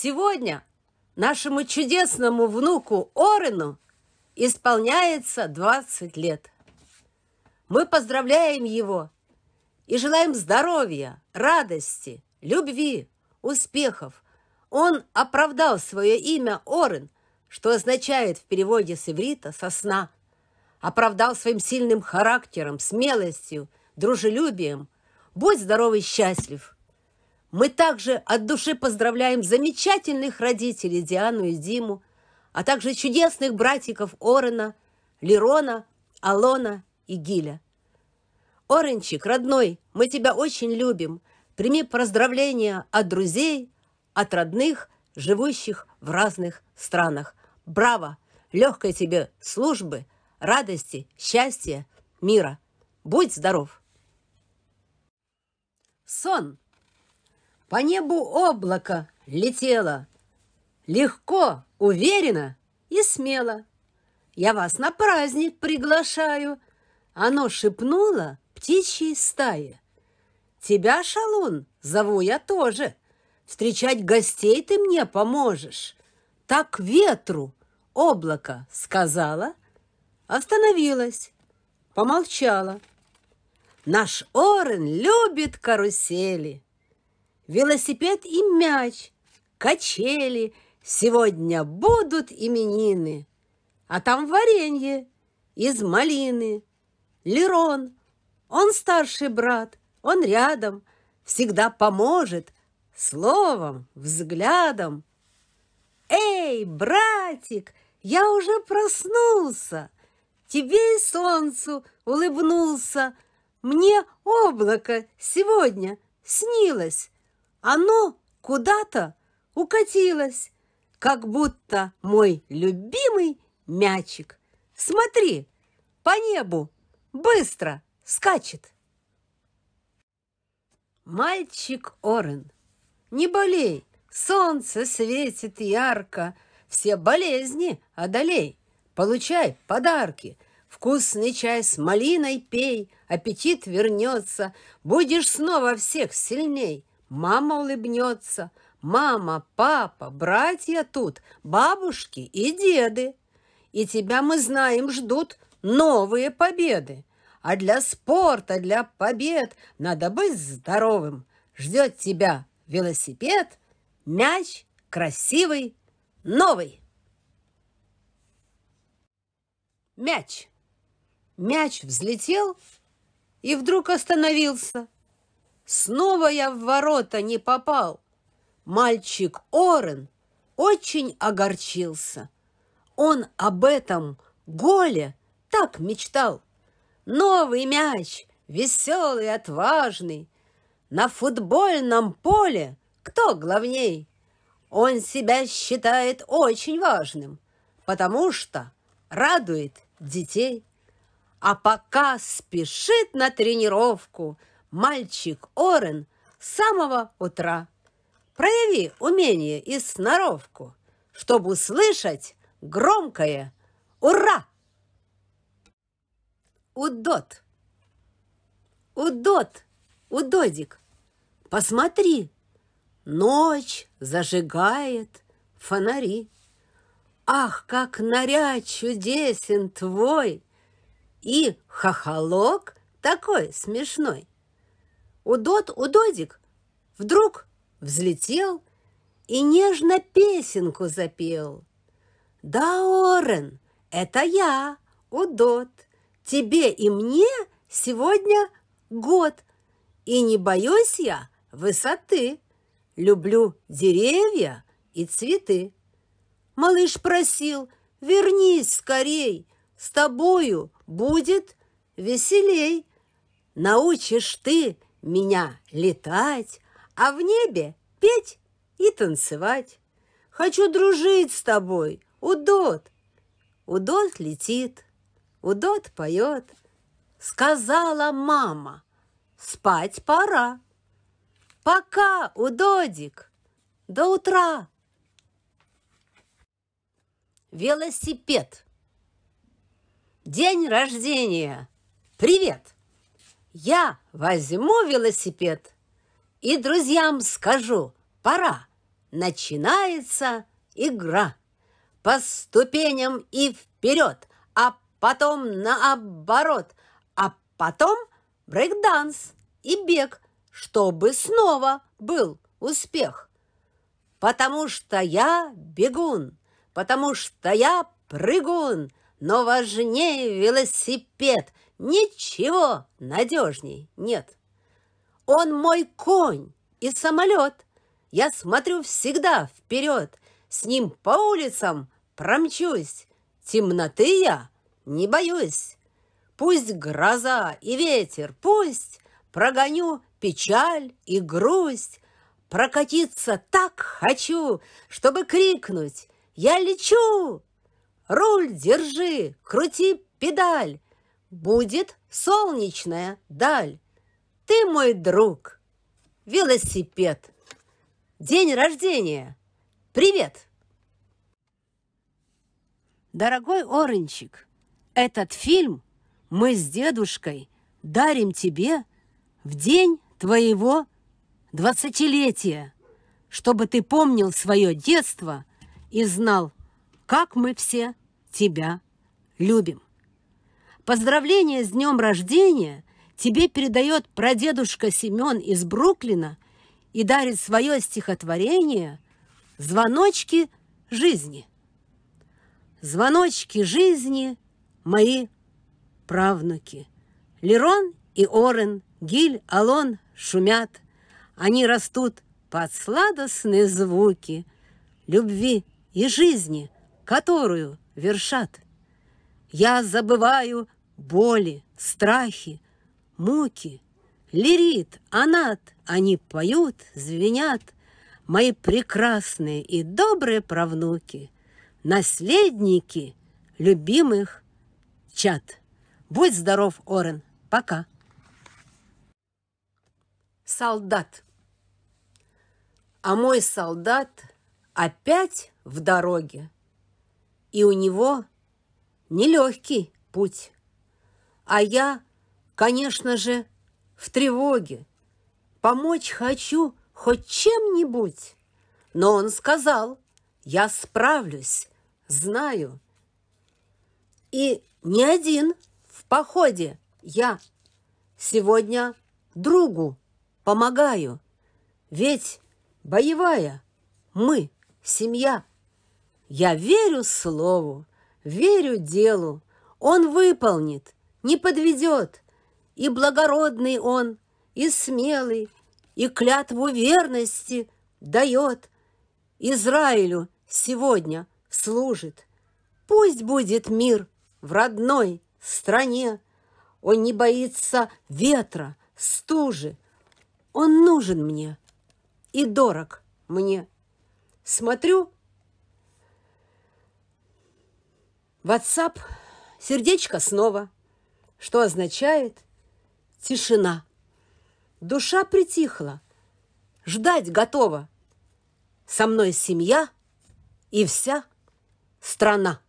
Сегодня нашему чудесному внуку Орену исполняется 20 лет. Мы поздравляем его и желаем здоровья, радости, любви, успехов. Он оправдал свое имя Орен, что означает в переводе с иврита «сосна». Оправдал своим сильным характером, смелостью, дружелюбием. Будь здоров и счастлив! Мы также от души поздравляем замечательных родителей Диану и Диму, а также чудесных братиков Орена, Лерона, Алона и Гиля. Оренчик, родной, мы тебя очень любим. Прими поздравления от друзей, от родных, живущих в разных странах. Браво! Легкой тебе службы, радости, счастья, мира. Будь здоров! Сон! По небу облако летело. Легко, уверенно и смело. Я вас на праздник приглашаю. Оно шепнуло птичьей стае. Тебя, шалун, зову я тоже. Встречать гостей ты мне поможешь. Так ветру облако сказала, остановилась, помолчала. Наш Орен любит карусели велосипед и мяч, качели. Сегодня будут именины. А там варенье из малины. Лерон, он старший брат, он рядом, всегда поможет словом, взглядом. Эй, братик, я уже проснулся, тебе и солнцу улыбнулся. Мне облако сегодня снилось. Оно куда-то укатилось, как будто мой любимый мячик. Смотри, по небу быстро скачет. Мальчик Орен, не болей, солнце светит ярко, все болезни одолей, получай подарки, вкусный чай с малиной пей, аппетит вернется, будешь снова всех сильней. Мама улыбнется. Мама, папа, братья тут, бабушки и деды. И тебя, мы знаем, ждут новые победы. А для спорта, для побед надо быть здоровым. Ждет тебя велосипед, мяч, красивый, новый. Мяч. Мяч взлетел и вдруг остановился – Снова я в ворота не попал. Мальчик Орен очень огорчился. Он об этом голе так мечтал. Новый мяч, веселый, отважный. На футбольном поле кто главней? Он себя считает очень важным, потому что радует детей. А пока спешит на тренировку, мальчик Орен с самого утра. Прояви умение и сноровку, чтобы услышать громкое «Ура!» Удот. Удот, удодик, посмотри. Ночь зажигает фонари. Ах, как наряд чудесен твой! И хохолок такой смешной. Удот, удодик вдруг взлетел и нежно песенку запел. «Да, Орен, это я, Удот, тебе и мне сегодня год, и не боюсь я высоты, люблю деревья и цветы». Малыш просил, вернись скорей, с тобою будет веселей. Научишь ты меня летать, а в небе петь и танцевать. Хочу дружить с тобой, удот. Удот летит, удот поет. Сказала мама, спать пора. Пока, удодик, до утра. Велосипед. День рождения. Привет! Я возьму велосипед и друзьям скажу, пора, начинается игра. По ступеням и вперед, а потом наоборот, а потом брейкданс и бег, чтобы снова был успех. Потому что я бегун, потому что я прыгун, но важнее велосипед – Ничего надежней нет. Он мой конь и самолет. Я смотрю всегда вперед. С ним по улицам промчусь. Темноты я не боюсь. Пусть гроза и ветер, пусть прогоню печаль и грусть. Прокатиться так хочу, чтобы крикнуть «Я лечу!» Руль держи, крути педаль, будет солнечная даль. Ты мой друг. Велосипед. День рождения. Привет. Дорогой Оренчик. этот фильм мы с дедушкой дарим тебе в день твоего двадцатилетия, чтобы ты помнил свое детство и знал, как мы все тебя любим. Поздравление с днем рождения тебе передает прадедушка Семен из Бруклина и дарит свое стихотворение «Звоночки жизни». «Звоночки жизни – мои правнуки. Лерон и Орен, Гиль, Алон шумят. Они растут под сладостные звуки любви и жизни, которую вершат. Я забываю боли, страхи, муки. Лирит, анат, они поют, звенят, Мои прекрасные и добрые правнуки, Наследники любимых чат. Будь здоров, Орен, пока. Солдат. А мой солдат опять в дороге, И у него нелегкий путь. А я, конечно же, в тревоге. Помочь хочу хоть чем-нибудь. Но он сказал, я справлюсь, знаю. И не один в походе я. Сегодня другу помогаю. Ведь боевая мы, семья. Я верю слову, верю делу. Он выполнит не подведет. И благородный он, и смелый, и клятву верности дает. Израилю сегодня служит. Пусть будет мир в родной стране. Он не боится ветра, стужи. Он нужен мне и дорог мне. Смотрю, WhatsApp, сердечко снова – что означает тишина. Душа притихла, ждать готова. Со мной семья и вся страна.